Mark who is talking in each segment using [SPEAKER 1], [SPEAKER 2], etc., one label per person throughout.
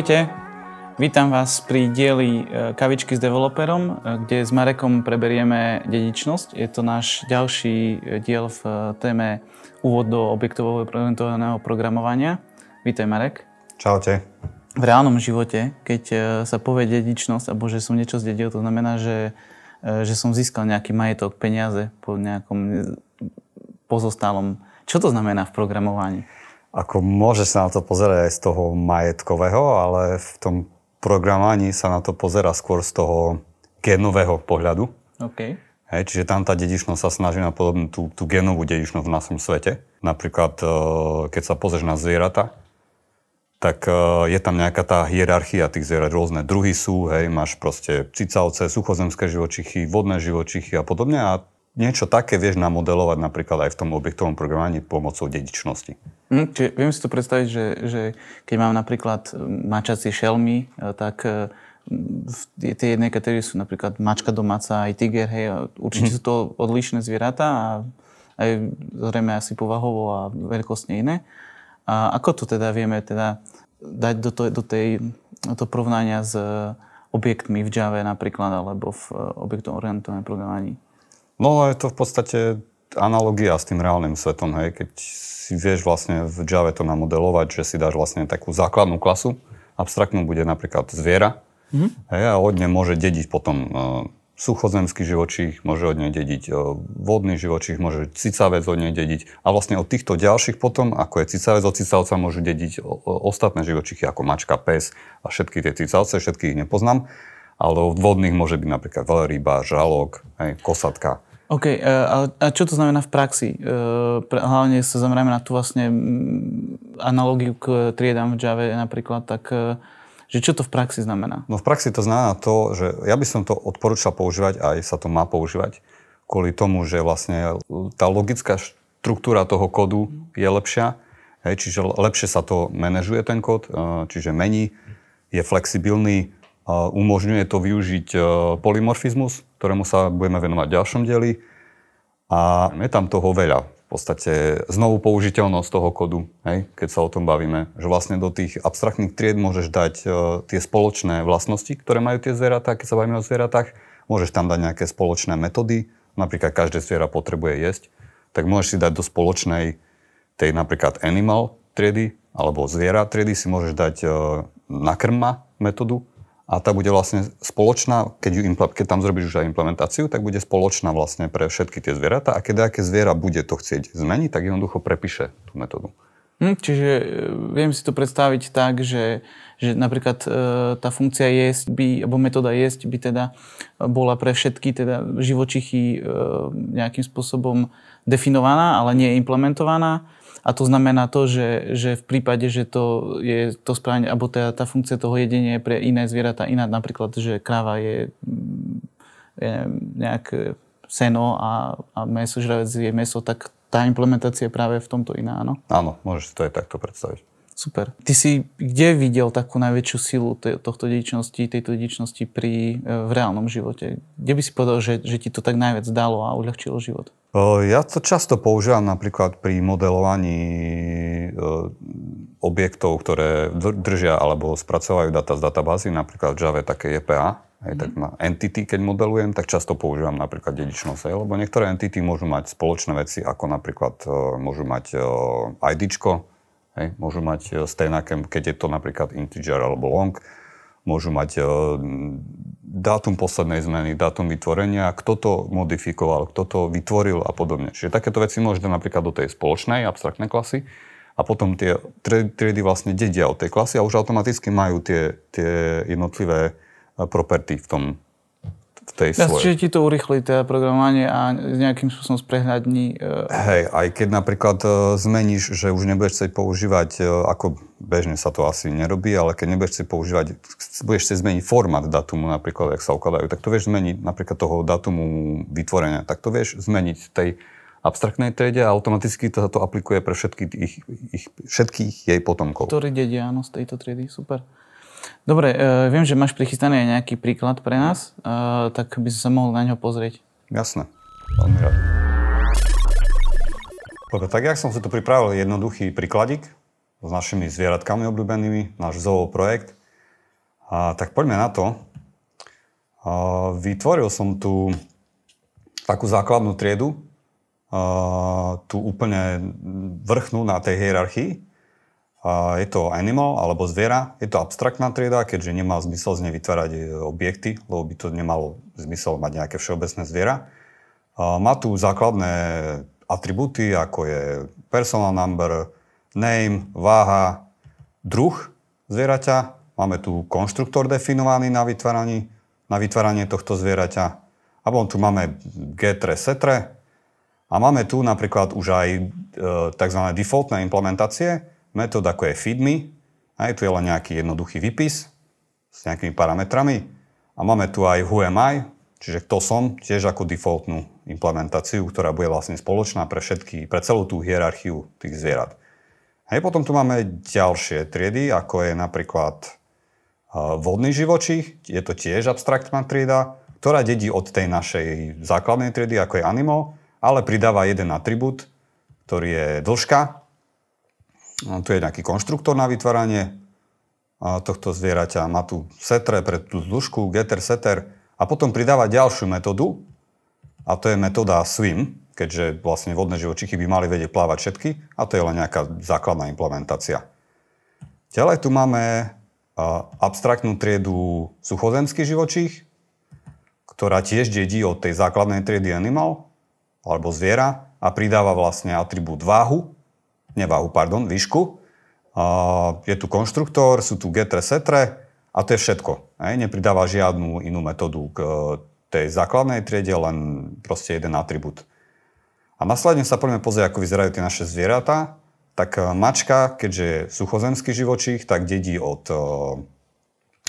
[SPEAKER 1] Ahojte, vítam vás pri dieli e, Kavičky s developerom, e, kde s Marekom preberieme dedičnosť. Je to náš ďalší e, diel v téme úvod do objektového prezentovaného programovania. Vítaj Marek. Čaute. V reálnom živote, keď sa povie dedičnosť, alebo že som niečo zdedil, to znamená, že, že som získal nejaký majetok, peniaze po nejakom
[SPEAKER 2] pozostalom. Čo to znamená v programovaní? ako môže sa na to pozerať aj z toho majetkového, ale v tom programovaní sa na to pozera skôr z toho genového pohľadu. Okay. Hej, čiže tam tá dedičnosť sa snaží napodobniť tú, tú genovú dedičnosť v našom svete. Napríklad, e, keď sa pozrieš na zvieratá, tak e, je tam nejaká tá hierarchia tých zvierat. Rôzne druhy sú, hej, máš proste cicavce, suchozemské živočichy, vodné živočichy a podobne a niečo také vieš namodelovať napríklad aj v tom objektovom programovaní pomocou dedičnosti.
[SPEAKER 1] Mm, čiže viem si to predstaviť, že, že keď mám napríklad hm, mačacie šelmy, e, tak e, v tej jedné kategórie sú napríklad mačka domáca aj tiger, hej, určite mm. sú to odlišné zvieratá a aj zrejme asi povahovo a veľkostne iné. A ako to teda vieme teda dať do, to, do, tej, do porovnania s e, objektmi v Java napríklad, alebo v objektom orientovanom programovaní?
[SPEAKER 2] No je to v podstate analogia s tým reálnym svetom, hej, keď si vieš vlastne v Java to namodelovať, že si dáš vlastne takú základnú klasu, abstraktnú bude napríklad zviera, mm-hmm. hej, a od nej môže dediť potom e, suchozemský živočích, môže od nej dediť e, vodný živočích, môže cicavec od nej dediť. A vlastne od týchto ďalších potom, ako je cicavec od cicavca, môžu dediť e, ostatné živočichy ako mačka, pes a všetky tie cicavce, všetky ich nepoznám. Ale od vodných môže byť napríklad veľryba, žralok, hej, kosatka.
[SPEAKER 1] OK, eh, a, a čo to znamená v praxi? Eh, hlavne sa zamerajme na tú vlastne mm, analogiu k triedám v Java napríklad, tak eh,
[SPEAKER 2] že čo to v praxi znamená? No v praxi to znamená to, že ja by som to odporúčal používať, aj sa to má používať, kvôli tomu, že vlastne tá logická štruktúra toho kodu je lepšia, hej, čiže lepšie sa to manažuje ten kód, čiže mení, je flexibilný, Umožňuje to využiť e, polymorfizmus, ktorému sa budeme venovať v ďalšom dieli. A je tam toho veľa. V podstate znovu použiteľnosť toho kodu, hej, keď sa o tom bavíme, že vlastne do tých abstraktných tried môžeš dať e, tie spoločné vlastnosti, ktoré majú tie zvieratá, keď sa bavíme o zvieratách, môžeš tam dať nejaké spoločné metódy, napríklad každé zviera potrebuje jesť, tak môžeš si dať do spoločnej tej napríklad animal triedy alebo zviera triedy si môžeš dať e, nakrma metódu, a tá bude vlastne spoločná, keď, ju impl- keď tam zrobíš už aj implementáciu, tak bude spoločná vlastne pre všetky tie zvieratá a keď aké zviera bude to chcieť zmeniť, tak jednoducho prepíše tú metódu.
[SPEAKER 1] Hm, čiže e, viem si to predstaviť tak, že, že napríklad e, tá funkcia jesť by, alebo metóda jesť by teda bola pre všetky teda živočichy e, nejakým spôsobom definovaná, ale nie implementovaná a to znamená to, že, že v prípade, že to je to správne, alebo teda tá funkcia toho jedenia je pre iné zvieratá iná, napríklad, že kráva je, mm, je nejak e, seno a, a meso, žravec je meso, tak tá implementácia je práve v tomto iná, áno?
[SPEAKER 2] Áno, môžeš si to aj takto predstaviť. Super.
[SPEAKER 1] Ty si kde videl takú najväčšiu silu tohto dedičnosti, tejto dedičnosti pri, e, v reálnom živote? Kde by si povedal, že, že ti to tak najviac dalo a uľahčilo život?
[SPEAKER 2] Ja to často používam napríklad pri modelovaní e, objektov, ktoré držia alebo spracovajú data z databázy, napríklad Java také EPA, aj tak mhm. na entity, keď modelujem, tak často používam napríklad dedičnosť, lebo niektoré entity môžu mať spoločné veci, ako napríklad e, môžu mať uh, IDčko, Hej? Môžu mať e, stejnaké, keď je to napríklad integer alebo long, môžu mať e, dátum poslednej zmeny, dátum vytvorenia, kto to modifikoval, kto to vytvoril a podobne. Čiže takéto veci môžete napríklad do tej spoločnej abstraktnej klasy a potom tie triedy vlastne dedia od tej klasy a už automaticky majú tie, tie jednotlivé e, property v tom tej ja, svojej. Čiže ti to urychlí teda programovanie a nejakým spôsobom sprehľadní. E, Hej, aj keď napríklad e, zmeníš, že už nebudeš chcieť používať, e, ako bežne sa to asi nerobí, ale keď nebudeš chcieť používať, budeš chcieť zmeniť format datumu napríklad, ak sa ukladajú, tak to vieš zmeniť napríklad toho datumu vytvorenia, tak to vieš zmeniť tej abstraktnej triede a automaticky to, to aplikuje pre všetky ich, ich, všetkých jej potomkov.
[SPEAKER 1] ktorý dedia, áno, z tejto triedy, super. Dobre, e, viem, že máš prichystaný
[SPEAKER 2] aj nejaký príklad
[SPEAKER 1] pre nás, e, tak by som sa mohol na ňo pozrieť.
[SPEAKER 2] Jasné, veľmi rád. Dobre, tak ja som si tu pripravil jednoduchý príkladik s našimi zvieratkami obľúbenými, náš zoo projekt. A, tak poďme na to. A, vytvoril som tu takú základnú triedu, a, tú úplne vrchnú na tej hierarchii, je to animal alebo zviera, je to abstraktná trieda, keďže nemá zmysel z nej vytvárať e, objekty, lebo by to nemalo zmysel mať nejaké všeobecné zviera. Má tu základné atribúty, ako je personal number, name, váha, druh zvieraťa. Máme tu konštruktor definovaný na, vytváranie, na vytváranie tohto zvieraťa. A potom tu máme getre, setre. A máme tu napríklad už aj e, tzv. defaultné implementácie, metód ako je feedme, aj tu je len nejaký jednoduchý výpis s nejakými parametrami a máme tu aj I, čiže kto som, tiež ako defaultnú implementáciu, ktorá bude vlastne spoločná pre všetky, pre celú tú hierarchiu tých zvierat. A potom tu máme ďalšie triedy, ako je napríklad eh, vodný živočích, je to tiež abstraktná trieda, ktorá dedí od tej našej základnej triedy, ako je animo, ale pridáva jeden atribút, ktorý je dĺžka, No, tu je nejaký konštruktor na vytváranie tohto zvieraťa. Má tu setre pre tú zdušku, getter, setter. A potom pridáva ďalšiu metódu, a to je metóda swim, keďže vlastne vodné živočichy by mali vedieť plávať všetky, a to je len nejaká základná implementácia. Ďalej tu máme abstraktnú triedu suchozemských živočích, ktorá tiež dedí od tej základnej triedy animal, alebo zviera, a pridáva vlastne atribút váhu, neváhu, pardon, výšku. Je tu konštruktor, sú tu getre, setre a to je všetko. Nepridáva žiadnu inú metódu k e, tej základnej triede, len proste jeden atribút. A následne sa poďme pozrieť, ako vyzerajú tie naše zvieratá. Tak e, mačka, keďže je suchozemský živočích, tak dedí od e,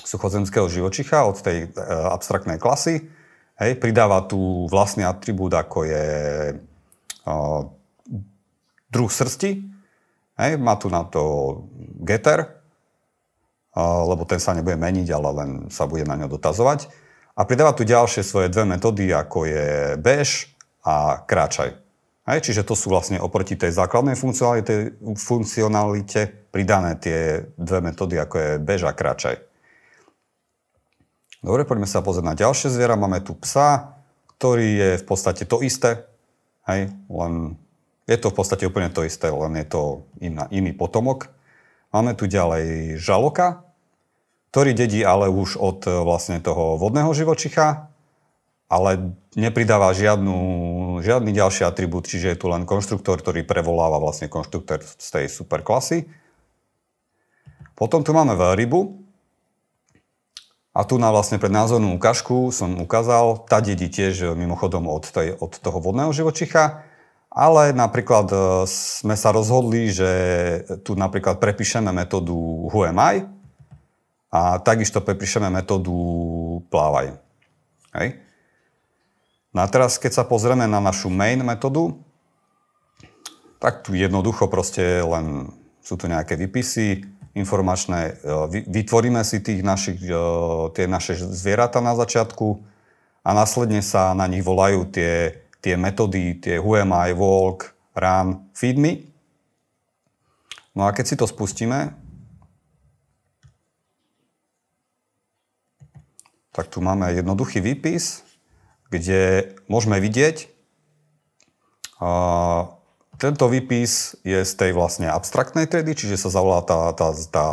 [SPEAKER 2] suchozemského živočicha, od tej abstraktnej klasy. Hej, pridáva tu vlastný atribút, ako je druh srsti, hej, má tu na to getter, lebo ten sa nebude meniť, ale len sa bude na ňo dotazovať. A pridáva tu ďalšie svoje dve metódy, ako je bež a kráčaj. Hej, čiže to sú vlastne oproti tej základnej funkcionalite, funkcionalite pridané tie dve metódy, ako je bež a kráčaj. Dobre, poďme sa pozrieť na ďalšie zviera. Máme tu psa, ktorý je v podstate to isté, hej, len je to v podstate úplne to isté, len je to iná, iný potomok. Máme tu ďalej žaloka, ktorý dedí ale už od e, vlastne toho vodného živočicha, ale nepridáva žiadnu, žiadny ďalší atribút, čiže je tu len konštruktor, ktorý prevoláva vlastne konštruktor z tej superklasy. Potom tu máme veľrybu. A tu na vlastne pred názornú ukážku som ukázal, tá dedí tiež e, mimochodom od, tej, od toho vodného živočicha. Ale napríklad e, sme sa rozhodli, že tu napríklad prepíšeme metódu whoami a takisto prepíšeme metódu plávaj. Hej. No a teraz, keď sa pozrieme na našu main metódu, tak tu jednoducho proste len sú tu nejaké výpisy informačné, e, vytvoríme si tých našich, e, tie naše zvieratá na začiatku a následne sa na nich volajú tie tie metódy, tie I, Walk, feed me. No a keď si to spustíme, tak tu máme jednoduchý výpis, kde môžeme vidieť, uh, tento výpis je z tej vlastne abstraktnej triedy, čiže sa zavolá tá, tá, tá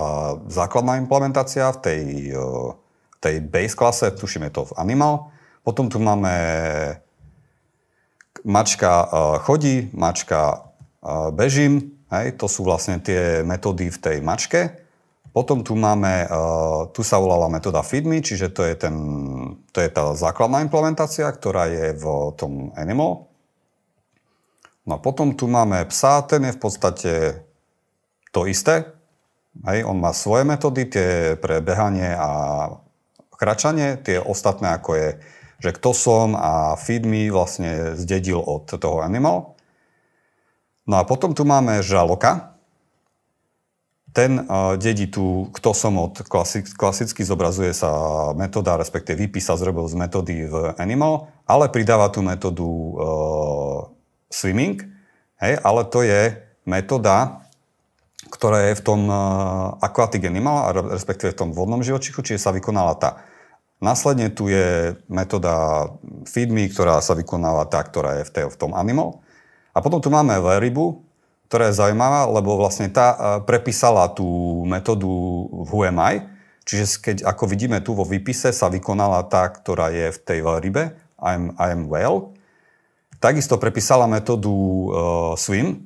[SPEAKER 2] základná implementácia v tej, uh, tej base klase, tuším je to v Animal. Potom tu máme mačka eh, chodí, mačka eh, bežím, hej, to sú vlastne tie metódy v tej mačke. Potom tu máme, eh, tu sa volala metóda FIDMI, čiže to je, ten, to je tá základná implementácia, ktorá je v tom Animal. No a potom tu máme psa, ten je v podstate to isté. Hej, on má svoje metódy, tie pre behanie a kračanie, tie ostatné ako je že kto som a feed me vlastne zdedil od toho Animal. No a potom tu máme žaloka. Ten uh, dedí tu, kto som od, klasik, klasicky zobrazuje sa metóda, respektive vypísa zrobil z metódy v Animal, ale pridáva tu metódu uh, swimming, hej, ale to je metóda, ktorá je v tom uh, aquatic animal, respektíve v tom vodnom živočichu, čiže sa vykonala tá Následne tu je metóda feedme, ktorá sa vykonáva tá, ktorá je v, tej, v tom animal. A potom tu máme veribu, ktorá je zaujímavá, lebo vlastne tá e, prepísala tú metódu v UMI, čiže keď, ako vidíme tu vo výpise, sa vykonala tá, ktorá je v tej veribe, I'm, I'm well. Takisto prepísala metódu uh, e, swim,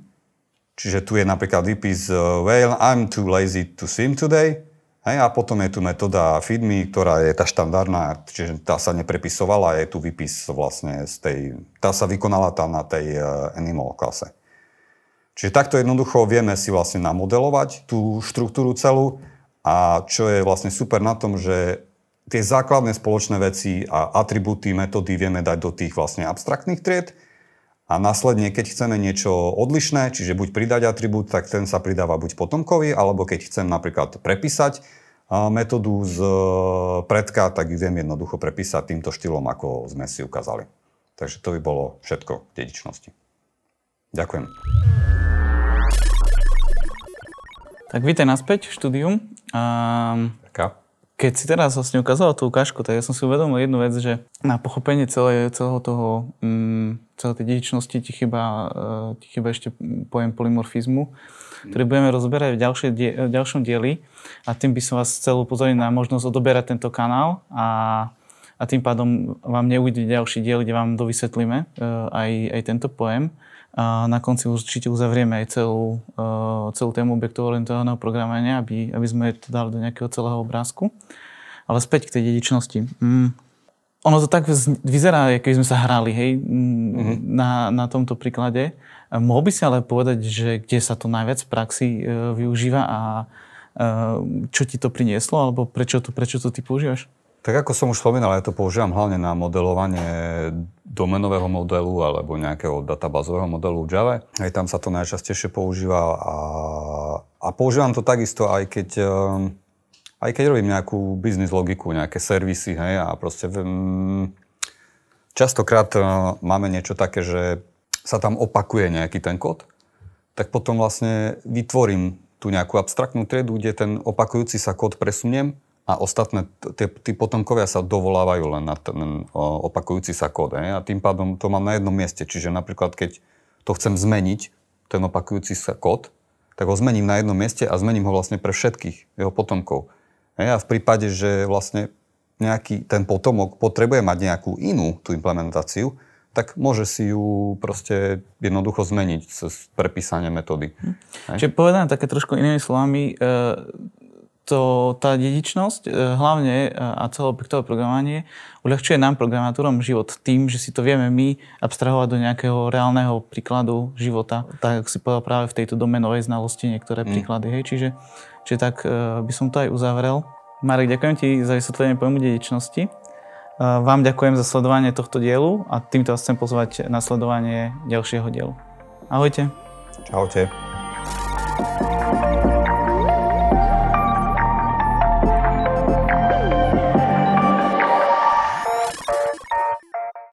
[SPEAKER 2] čiže tu je napríklad výpis uh, e, whale, I'm too lazy to swim today. Hej, a potom je tu metóda FIDMI, ktorá je tá štandardná, čiže tá sa neprepisovala, je tu výpis vlastne z tej, tá sa vykonala tam na tej e, animal klase. Čiže takto jednoducho vieme si vlastne namodelovať tú štruktúru celú a čo je vlastne super na tom, že tie základné spoločné veci a atribúty, metódy vieme dať do tých vlastne abstraktných tried a následne, keď chceme niečo odlišné, čiže buď pridať atribút, tak ten sa pridáva buď potomkovi, alebo keď chcem napríklad prepísať metódu z e, predka, tak ju viem jednoducho prepísať týmto štýlom, ako sme si ukázali. Takže to by bolo všetko v dedičnosti. Ďakujem.
[SPEAKER 1] Tak vítej naspäť v štúdium. Um, Ďakujem. Keď si teraz vlastne ukázala tú ukážku, tak ja som si uvedomil jednu vec, že na pochopenie celé, celého toho, um, mm, celé tej dedičnosti ti chyba, uh, eh, ti chyba ešte pojem polymorfizmu, ktorý budeme rozberať v, ďalšie, die, v ďalšom dieli. A tým by som vás chcel upozorniť na možnosť odoberať tento kanál a a tým pádom vám neujde ďalší diel, kde vám dovysvetlíme uh, aj, aj tento pojem a na konci určite uzavrieme aj celú, e, celú tému objektov orientovaného programovania, aby, aby sme to dali do nejakého celého obrázku. Ale späť k tej dedičnosti. Mm. Ono to tak vyzerá, ako sme sa hrali hej, mm-hmm. na, na tomto príklade. Mohol by si ale povedať, že kde sa to najviac v praxi e, využíva a e,
[SPEAKER 2] čo ti to prinieslo, alebo prečo to, prečo to ty používaš? Tak ako som už spomínal, ja to používam hlavne na modelovanie domenového modelu alebo nejakého databázového modelu v Java. Aj tam sa to najčastejšie používa a, a používam to takisto aj keď, eh, aj keď robím nejakú biznis logiku, nejaké servisy hej, a proste mm, častokrát eh, máme niečo také, že sa tam opakuje nejaký ten kód, tak potom vlastne vytvorím tú nejakú abstraktnú triedu, kde ten opakujúci sa kód presuniem a ostatné, tí potomkovia sa dovolávajú len na ten opakujúci sa kód. A tým pádom to mám na jednom mieste. Čiže napríklad, keď to chcem zmeniť, ten opakujúci sa kód, tak ho zmením na jednom mieste a zmením ho vlastne pre všetkých jeho potomkov. A v prípade, že vlastne nejaký ten potomok potrebuje mať nejakú inú tú implementáciu, tak môže si ju proste jednoducho zmeniť cez prepísanie metódy. Hm.
[SPEAKER 1] Čiže povedané také trošku inými slovami, e- to, tá dedičnosť e, hlavne e, a celoobjektové programovanie uľahčuje nám programátorom život tým, že si to vieme my abstrahovať do nejakého reálneho príkladu života. Tak, ako si povedal práve v tejto domenovej znalosti niektoré mm. príklady. Hej? Čiže, čiže tak e, by som to aj uzavrel. Marek, ďakujem ti za vysvetlenie pojmu dedičnosti. Vám ďakujem za sledovanie tohto dielu a týmto vás chcem pozvať na sledovanie ďalšieho dielu.
[SPEAKER 2] Ahojte. Čaute. thank you